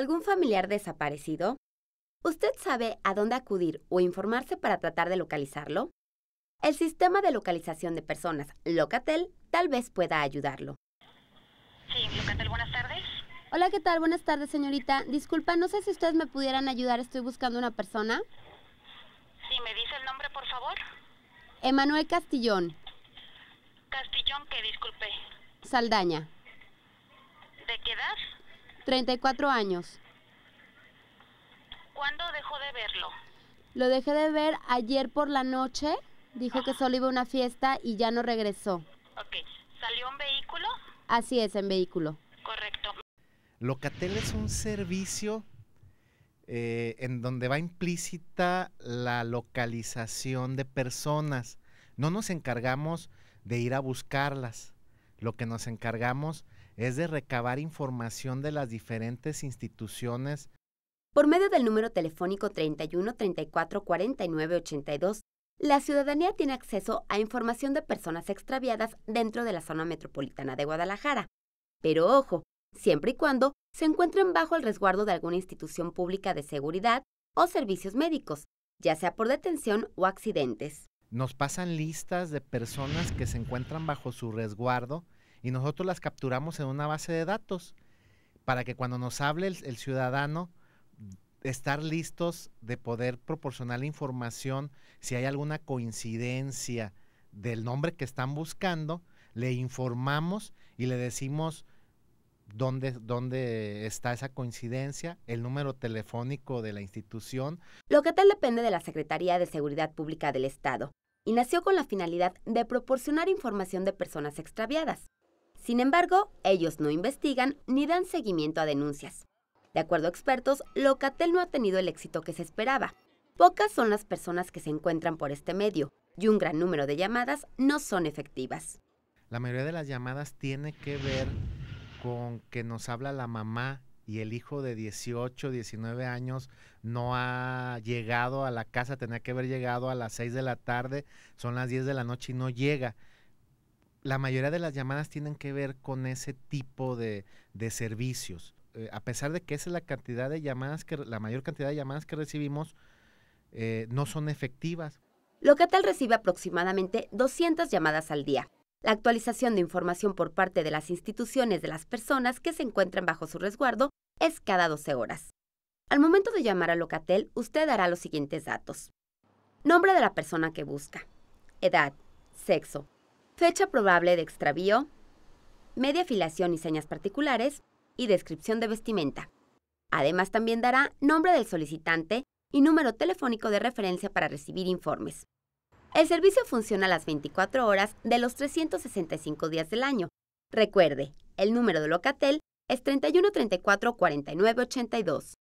algún familiar desaparecido? ¿Usted sabe a dónde acudir o informarse para tratar de localizarlo? El sistema de localización de personas, Locatel, tal vez pueda ayudarlo. Sí, Locatel, buenas tardes. Hola, ¿qué tal? Buenas tardes, señorita. Disculpa, no sé si ustedes me pudieran ayudar, estoy buscando una persona. Sí, me dice el nombre, por favor. Emanuel Castillón. Castillón, que disculpe. Saldaña. ¿De qué edad? 34 años. ¿Cuándo dejó de verlo? Lo dejé de ver ayer por la noche. Dijo que solo iba a una fiesta y ya no regresó. Ok. ¿Salió en vehículo? Así es, en vehículo. Correcto. Locatel es un servicio eh, en donde va implícita la localización de personas. No nos encargamos de ir a buscarlas. Lo que nos encargamos es de recabar información de las diferentes instituciones. Por medio del número telefónico 31 34 la ciudadanía tiene acceso a información de personas extraviadas dentro de la zona metropolitana de Guadalajara. Pero ojo, siempre y cuando se encuentren bajo el resguardo de alguna institución pública de seguridad o servicios médicos, ya sea por detención o accidentes. Nos pasan listas de personas que se encuentran bajo su resguardo y nosotros las capturamos en una base de datos para que cuando nos hable el, ciudadano estar listos de poder proporcionar la información si hay alguna coincidencia del nombre que están buscando, le informamos y le decimos dónde, dónde está esa coincidencia, el número telefónico de la institución. Lo que tal depende de la Secretaría de Seguridad Pública del Estado y nació con la finalidad de proporcionar información de personas extraviadas. Sin embargo, ellos no investigan ni dan seguimiento a denuncias. De acuerdo a expertos, Locatel no ha tenido el éxito que se esperaba. Pocas son las personas que se encuentran por este medio y un gran número de llamadas no son efectivas. La mayoría de las llamadas tiene que ver con que nos habla la mamá y el hijo de 18, 19 años no ha llegado a la casa, tenía que haber llegado a las 6 de la tarde, son las 10 de la noche y no llega la mayoría de las llamadas tienen que ver con ese tipo de, servicios. Eh, a pesar de que esa es la cantidad de llamadas que la mayor cantidad de llamadas que recibimos eh, no son efectivas. Locatel recibe aproximadamente 200 llamadas al día. La actualización de información por parte de las instituciones de las personas que se encuentran bajo su resguardo es cada 12 horas. Al momento de llamar a Locatel, usted dará los siguientes datos. Nombre de la persona que busca, edad, sexo, fecha probable de extravío, media filación y señas particulares y descripción de vestimenta. Además también dará nombre del solicitante y número telefónico de referencia para recibir informes. El servicio funciona las 24 horas de los 365 días del año. Recuerde, el número de Locatel es 3134-4982.